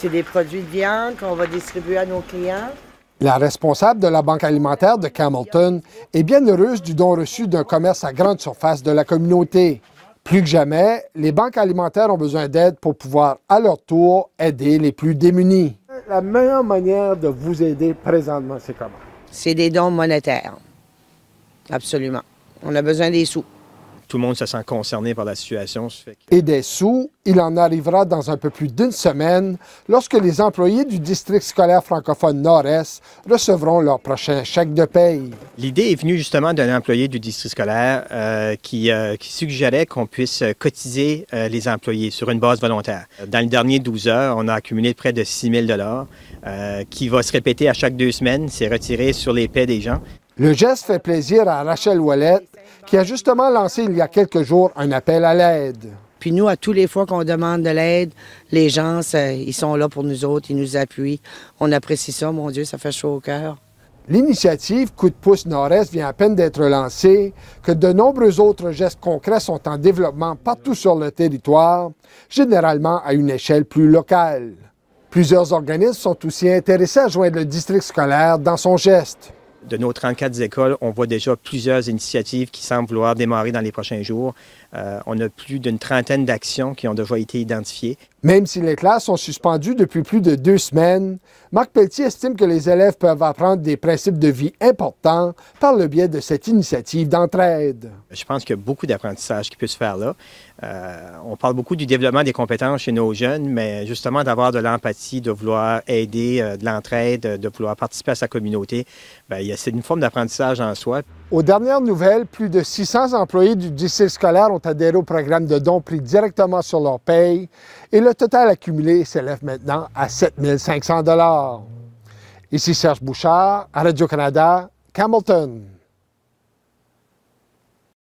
C'est des produits de viande qu'on va distribuer à nos clients. La responsable de la Banque alimentaire de Camelton est bien heureuse du don reçu d'un commerce à grande surface de la communauté. Plus que jamais, les banques alimentaires ont besoin d'aide pour pouvoir, à leur tour, aider les plus démunis. La meilleure manière de vous aider présentement, c'est comment? C'est des dons monétaires. Absolument. On a besoin des sous tout le monde se sent concerné par la situation. Et des sous, il en arrivera dans un peu plus d'une semaine lorsque les employés du district scolaire francophone Nord-Est recevront leur prochain chèque de paye. L'idée est venue justement d'un employé du district scolaire euh, euh, qui, suggérait qu'on puisse cotiser euh, les employés sur une base volontaire. Dans les derniers 12 heures, on a accumulé près de 6 000 qui va se répéter à chaque deux semaines. C'est retiré sur les paies des gens. Le geste fait plaisir à Rachel Wallet qui a justement lancé il y a quelques jours un appel à l'aide. Puis nous, à tous les fois qu'on demande de l'aide, les gens, ils sont là pour nous autres, ils nous appuient. On apprécie ça, mon Dieu, ça fait chaud au cœur. L'initiative Coup de pouce Nord-Est vient à peine d'être lancée, que de nombreux autres gestes concrets sont en développement partout sur le territoire, généralement à une échelle plus locale. Plusieurs organismes sont aussi intéressés à joindre le district scolaire dans son geste de nos 34 écoles, on voit déjà plusieurs initiatives qui semblent vouloir démarrer dans les prochains jours. Euh, on a plus d'une trentaine d'actions qui ont déjà été identifiées. Même si les classes sont suspendues depuis plus de deux semaines, Marc Pelletier estime que les élèves peuvent apprendre des principes de vie importants par le biais de cette initiative d'entraide. Je pense qu'il y a beaucoup d'apprentissage qui peut se faire là. Euh, on parle beaucoup du développement des compétences chez nos jeunes, mais justement d'avoir de l'empathie, de vouloir aider, euh, de l'entraide, de vouloir participer à sa communauté, ben, c'est une forme d'apprentissage en soi. Aux dernières nouvelles, plus de 600 employés du district scolaire ont adhéré au programme de dons pris directement sur leur paye et le total accumulé s'élève maintenant à 7 500 Ici Serge Bouchard, à Radio-Canada, Camilton.